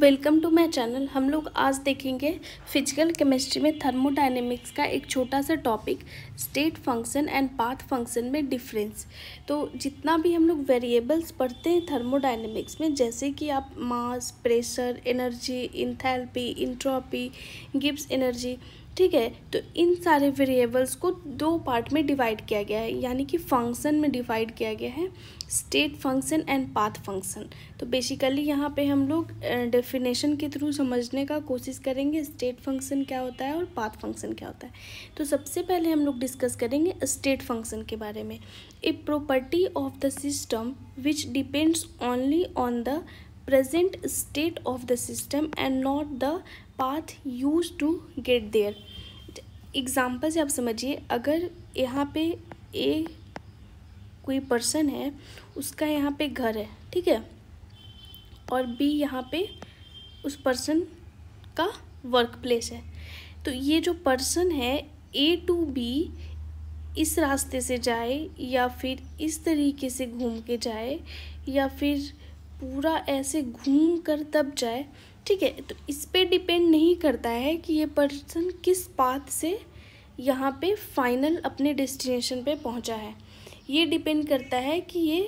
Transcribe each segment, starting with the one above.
welcome to my channel हम लोग आज देखेंगे फिजिकल केमिस्ट्री में थर्मोडाइनेमिक्स का एक छोटा सा topic state function and path function में डिफरेंस तो जितना भी हम लोग वेरिएबल्स पढ़ते हैं थर्मोडाइनेमिक्स में जैसे कि आप mass pressure energy enthalpy entropy Gibbs energy ठीक है तो इन सारे वेरिएबल्स को दो पार्ट में डिवाइड किया गया है यानी कि फंक्शन में डिवाइड किया गया है state function and path function तो बेसिकली यहाँ पे हम लोग डेफिनेशन के थ्रू समझने का कोशिश करेंगे स्टेट फंक्शन क्या होता है और पाथ फंक्शन क्या होता है तो सबसे पहले हम लोग डिस्कस करेंगे स्टेट फंक्शन के बारे में a property of the system which depends only on the present state of the system and not the path used to get there example से आप समझिए अगर यहाँ पे ए कोई पर्सन है उसका यहाँ पे घर है ठीक है और बी यहाँ पे उस पर्सन का वर्क प्लेस है तो ये जो पर्सन है ए टू बी इस रास्ते से जाए या फिर इस तरीके से घूम के जाए या फिर पूरा ऐसे घूम कर तब जाए ठीक है तो इस पर डिपेंड नहीं करता है कि ये पर्सन किस पाथ से यहाँ पे फाइनल अपने डेस्टिनेशन पे पहुँचा है ये डिपेंड करता है कि ये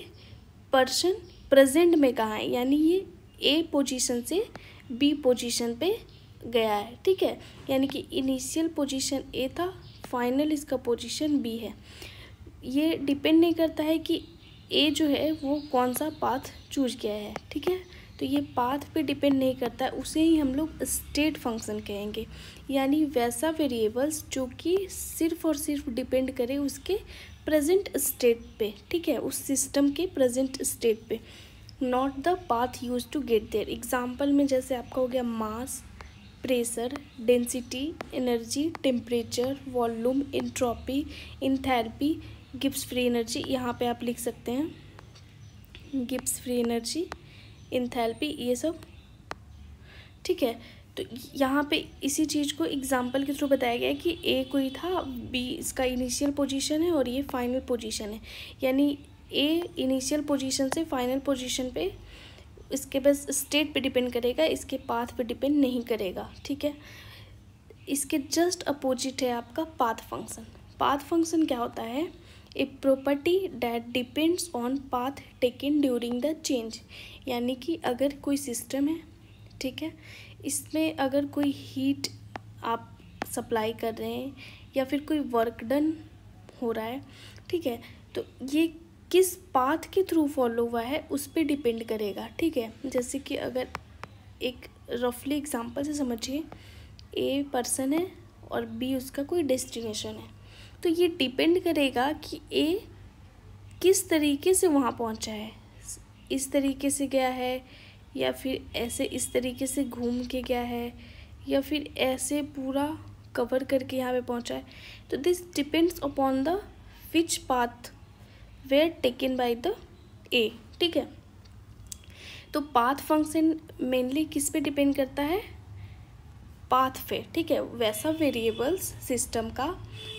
पर्सन प्रेजेंट में कहाँ है यानी ये ए पोजीशन से बी पोजीशन पे गया है ठीक है यानी कि इनिशियल पोजीशन ए था फाइनल इसका पोजीशन बी है ये डिपेंड नहीं करता है कि ए जो है वो कौन सा पाथ चूज किया है ठीक है तो ये पाथ पे डिपेंड नहीं करता उसे ही हम लोग स्टेट फंक्शन कहेंगे यानी वैसा वेरिएबल्स जो कि सिर्फ और सिर्फ डिपेंड करे उसके प्रेजेंट स्टेट पे ठीक है उस सिस्टम के प्रेजेंट स्टेट पे not the path used to get there example में जैसे आपका हो गया mass pressure density energy temperature volume entropy therapy Gibbs free energy यहाँ पे आप लिख सकते हैं गिप्स फ्री एनर्जी इंथैल्पी ये सब ठीक है तो यहाँ पे इसी चीज़ को एग्जाम्पल के थ्रू बताया गया है कि ए कोई था बी इसका इनिशियल पोजीशन है और ये फाइनल पोजीशन है यानी ए इनिशियल पोजीशन से फाइनल पोजीशन पे इसके बस स्टेट पे डिपेंड करेगा इसके पाथ पे डिपेंड नहीं करेगा ठीक है इसके जस्ट अपोजिट है आपका पाथ फंक्शन पाथ फंक्शन क्या होता है a property that depends on path taken during the change यानी कि अगर कोई सिस्टम है ठीक है इसमें अगर कोई हीट आप सप्लाई कर रहे हैं या फिर कोई वर्क डन हो रहा है ठीक है तो ये किस पाथ के थ्रू फॉलो हुआ है उस पर डिपेंड करेगा ठीक है जैसे कि अगर एक रफली एग्जांपल से समझिए ए पर्सन है और बी उसका कोई डेस्टिनेशन है तो ये डिपेंड करेगा कि ए किस तरीके से वहाँ पहुँचा है इस तरीके से गया है या फिर ऐसे इस तरीके से घूम के गया है या फिर ऐसे पूरा कवर करके यहाँ पे पहुँचा है तो this depends upon the which path were taken by the a ठीक है तो पाथ फंक्शन मेनली किस पे डिपेंड करता है पाथ पे ठीक है वैसा वेरिएबल्स सिस्टम का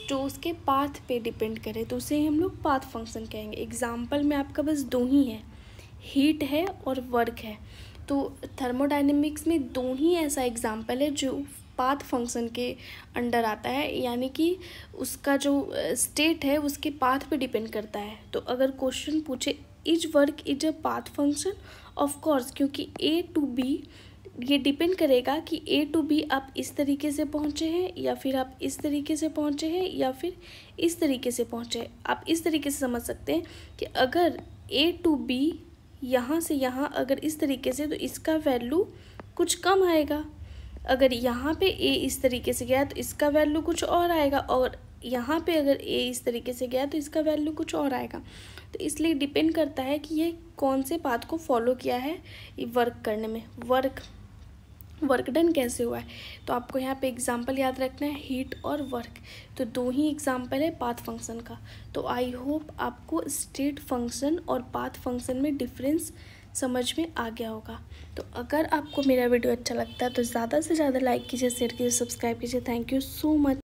जो उसके पाथ पे डिपेंड करे तो उसे हम लोग पाथ फंक्शन कहेंगे एग्जाम्पल में आपका बस दो ही है हीट है और वर्क है तो थर्मोडाइनमिक्स में दो ही ऐसा एग्ज़ाम्पल है जो पाथ फंक्शन के अंडर आता है यानी कि उसका जो स्टेट है उसके पाथ पे डिपेंड करता है तो अगर क्वेश्चन पूछे is work is a path function of course क्योंकि ए टू बी ये डिपेंड करेगा कि ए टू बी आप इस तरीके से पहुँचे हैं या फिर आप इस तरीके से पहुँचे हैं या फिर इस तरीके से पहुँचे हैं आप इस तरीके से समझ सकते हैं कि अगर ए टू बी यहाँ से यहाँ अगर इस तरीके से तो इसका वैल्यू कुछ कम आएगा अगर यहाँ पे ए इस तरीके से गया तो इसका वैल्यू कुछ और आएगा और यहाँ पे अगर ए इस तरीके से गया तो इसका वैल्यू कुछ और आएगा तो इसलिए डिपेंड करता है कि ये कौन से पाथ को फॉलो किया है वर्क करने में वर्क वर्क डन कैसे हुआ है तो आपको यहाँ पे एग्जाम्पल याद रखना है हीट और वर्क तो दो ही एग्जाम्पल है पाथ फंक्शन का तो आई होप आपको स्टेट फंक्शन और पाथ फंक्शन में डिफरेंस समझ में आ गया होगा तो अगर आपको मेरा वीडियो अच्छा लगता है तो ज़्यादा से ज़्यादा लाइक कीजिए शेयर कीजिए सब्सक्राइब कीजिए थैंक यू सो मच